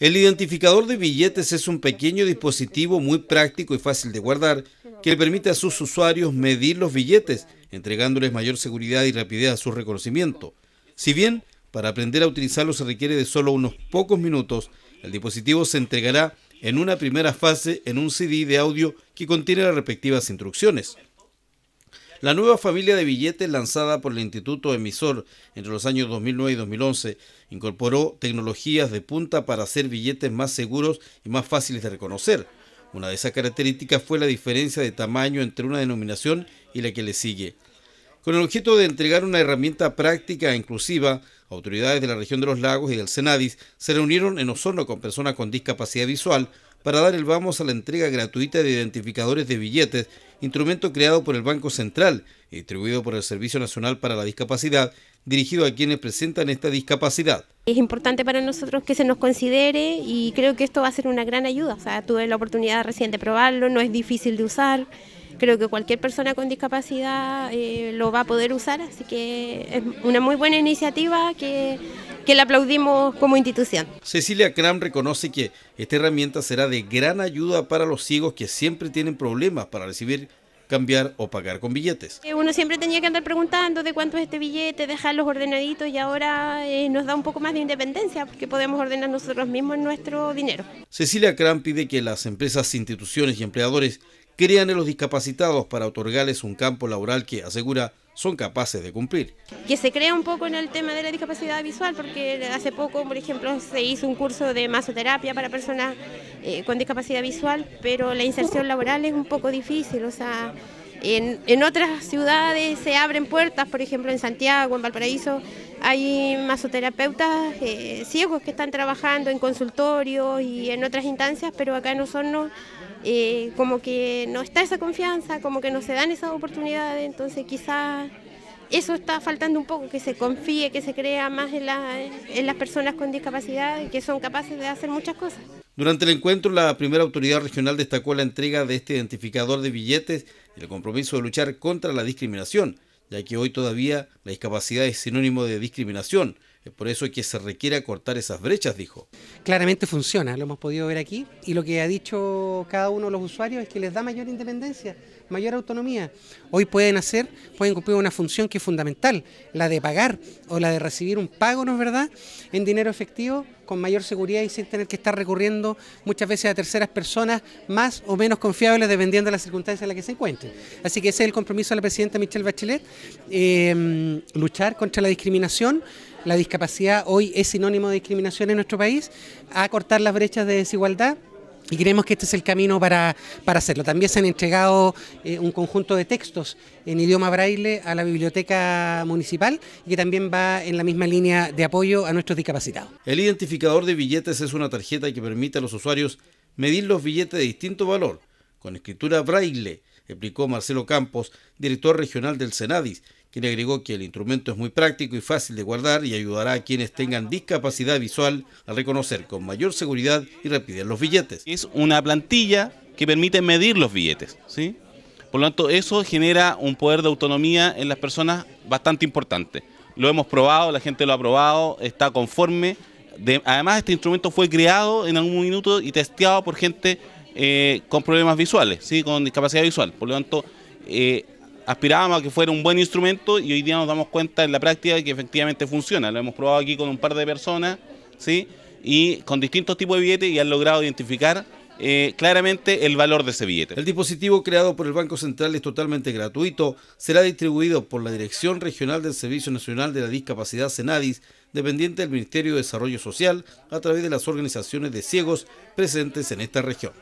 El identificador de billetes es un pequeño dispositivo muy práctico y fácil de guardar que permite a sus usuarios medir los billetes, entregándoles mayor seguridad y rapidez a su reconocimiento. Si bien para aprender a utilizarlo se requiere de solo unos pocos minutos, el dispositivo se entregará en una primera fase en un CD de audio que contiene las respectivas instrucciones. La nueva familia de billetes lanzada por el Instituto Emisor entre los años 2009 y 2011 incorporó tecnologías de punta para hacer billetes más seguros y más fáciles de reconocer. Una de esas características fue la diferencia de tamaño entre una denominación y la que le sigue. Con el objeto de entregar una herramienta práctica e inclusiva, autoridades de la región de los lagos y del Senadis se reunieron en Osorno con personas con discapacidad visual, para dar el vamos a la entrega gratuita de identificadores de billetes, instrumento creado por el Banco Central y distribuido por el Servicio Nacional para la Discapacidad, dirigido a quienes presentan esta discapacidad. Es importante para nosotros que se nos considere y creo que esto va a ser una gran ayuda. O sea, tuve la oportunidad reciente de probarlo, no es difícil de usar. Creo que cualquier persona con discapacidad eh, lo va a poder usar, así que es una muy buena iniciativa que que le aplaudimos como institución. Cecilia Cram reconoce que esta herramienta será de gran ayuda para los ciegos que siempre tienen problemas para recibir cambiar o pagar con billetes. Eh, uno siempre tenía que andar preguntando de cuánto es este billete, dejarlos ordenaditos y ahora eh, nos da un poco más de independencia porque podemos ordenar nosotros mismos nuestro dinero. Cecilia Cram pide que las empresas, instituciones y empleadores crean en los discapacitados para otorgarles un campo laboral que asegura son capaces de cumplir. Que se crea un poco en el tema de la discapacidad visual, porque hace poco, por ejemplo, se hizo un curso de masoterapia para personas eh, con discapacidad visual, pero la inserción laboral es un poco difícil, o sea, en, otras ciudades se abren puertas, por ejemplo en Santiago, en Valparaíso, hay masoterapeutas eh, ciegos que están trabajando en consultorios y en otras instancias, pero acá en no como que no está esa confianza, como que no se dan esas oportunidades, entonces quizás eso está faltando un poco, que se confíe, que se crea más en, en las personas con discapacidad y que son capaces de hacer muchas cosas. Durante el encuentro, la primera autoridad regional destacó la entrega de este identificador de billetes y el compromiso de luchar contra la discriminación, ya que hoy todavía la discapacidad es sinónimo de discriminación. Por eso es que se requiere cortar esas brechas, dijo. Claramente funciona, lo hemos podido ver aquí. Y lo que ha dicho cada uno de los usuarios es que les da mayor independencia, mayor autonomía. Hoy pueden hacer, pueden cumplir una función que es fundamental, la de pagar o la de recibir un pago, ¿no es verdad?, en dinero efectivo con mayor seguridad y sin tener que estar recurriendo muchas veces a terceras personas más o menos confiables dependiendo de las circunstancias en las que se encuentren. Así que ese es el compromiso de la presidenta Michelle Bachelet, em, luchar contra la discriminación. La discapacidad hoy es sinónimo de discriminación en nuestro país, acortar las brechas de desigualdad y creemos que este es el camino para, hacerlo. También se han entregado eh, un conjunto de textos en idioma braille a la biblioteca municipal y que también va en la misma línea de apoyo a nuestros discapacitados. El identificador de billetes es una tarjeta que permite a los usuarios medir los billetes de distinto valor con escritura braille explicó Marcelo Campos, director regional del Senadis, quien agregó que el instrumento es muy práctico y fácil de guardar y ayudará a quienes tengan discapacidad visual a reconocer con mayor seguridad y rapidez los billetes. Es una plantilla que permite medir los billetes, ¿sí? Por lo tanto, eso genera un poder de autonomía en las personas bastante importante. Lo hemos probado, la gente lo ha probado, está conforme. además, este instrumento fue creado en algún minuto y testeado por gente eh, con problemas visuales, ¿sí? con discapacidad visual. Por lo tanto, eh, aspirábamos a que fuera un buen instrumento y hoy día nos damos cuenta en la práctica que efectivamente funciona. Lo hemos probado aquí con un par de personas ¿sí? y con distintos tipos de billetes y han logrado identificar eh, claramente el valor de ese billete. El dispositivo creado por el Banco Central es totalmente gratuito, será distribuido por la Dirección Regional del Servicio Nacional de la Discapacidad CENADIS, dependiente del Ministerio de Desarrollo Social, a través de las organizaciones de ciegos presentes en esta región.